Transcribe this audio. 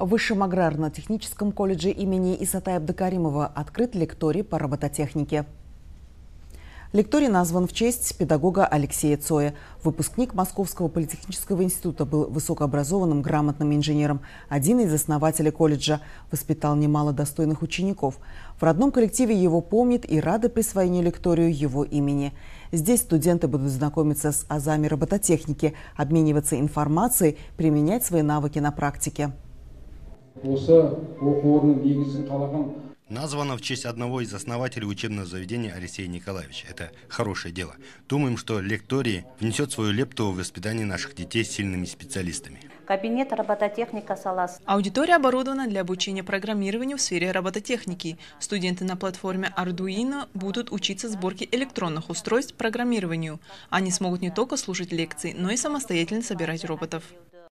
В Высшем аграрно-техническом колледже имени Исатая Абдакаримова открыт лекторий по робототехнике. Лекторий назван в честь педагога Алексея Цоя. Выпускник Московского политехнического института был высокообразованным, грамотным инженером, один из основателей колледжа, воспитал немало достойных учеников. В родном коллективе его помнят и рады присвоению лекторию его имени. Здесь студенты будут знакомиться с азами робототехники, обмениваться информацией, применять свои навыки на практике. Названо в честь одного из основателей учебного заведения Алексея Николаевича. Это хорошее дело. Думаем, что лектории внесет свою лепту в воспитание наших детей сильными специалистами. Кабинет робототехника Салас. Аудитория оборудована для обучения программированию в сфере робототехники. Студенты на платформе Arduino будут учиться сборке электронных устройств программированию. Они смогут не только слушать лекции, но и самостоятельно собирать роботов.